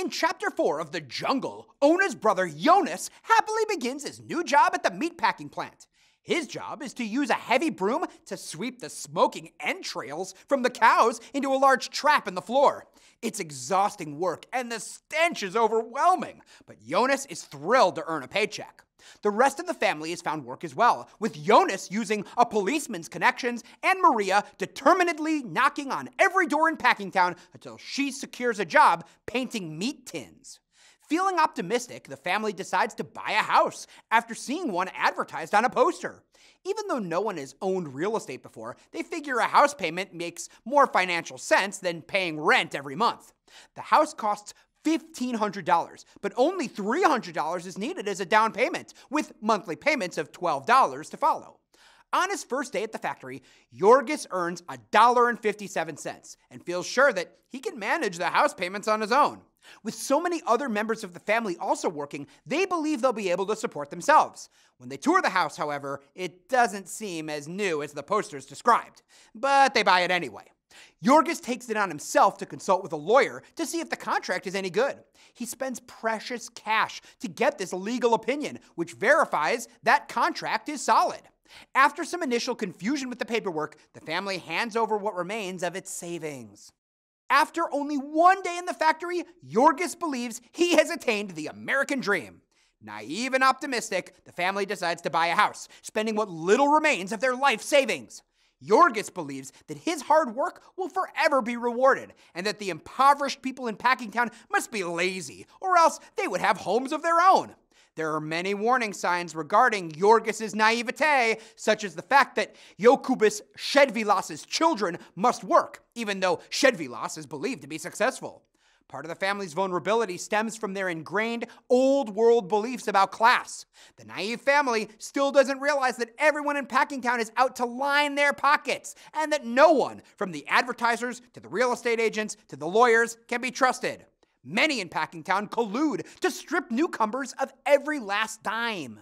In chapter 4 of The Jungle, Ona's brother Jonas happily begins his new job at the meatpacking plant. His job is to use a heavy broom to sweep the smoking entrails from the cows into a large trap in the floor. It's exhausting work and the stench is overwhelming, but Jonas is thrilled to earn a paycheck. The rest of the family is found work as well, with Jonas using a policeman's connections and Maria determinedly knocking on every door in Packingtown until she secures a job painting meat tins. Feeling optimistic, the family decides to buy a house after seeing one advertised on a poster. Even though no one has owned real estate before, they figure a house payment makes more financial sense than paying rent every month. The house costs $1,500, but only $300 is needed as a down payment, with monthly payments of $12 to follow. On his first day at the factory, Jorgis earns $1.57 and feels sure that he can manage the house payments on his own. With so many other members of the family also working, they believe they'll be able to support themselves. When they tour the house, however, it doesn't seem as new as the posters described, but they buy it anyway. Jorgis takes it on himself to consult with a lawyer to see if the contract is any good. He spends precious cash to get this legal opinion, which verifies that contract is solid. After some initial confusion with the paperwork, the family hands over what remains of its savings. After only one day in the factory, Jorgis believes he has attained the American dream. Naive and optimistic, the family decides to buy a house, spending what little remains of their life savings. Jorgis believes that his hard work will forever be rewarded, and that the impoverished people in Packingtown must be lazy, or else they would have homes of their own. There are many warning signs regarding Jorgis's naivete, such as the fact that Jokubis Shedvilas's children must work, even though Shedvilas is believed to be successful. Part of the family's vulnerability stems from their ingrained old world beliefs about class. The naive family still doesn't realize that everyone in Packingtown is out to line their pockets and that no one, from the advertisers to the real estate agents to the lawyers, can be trusted. Many in Packingtown collude to strip newcomers of every last dime.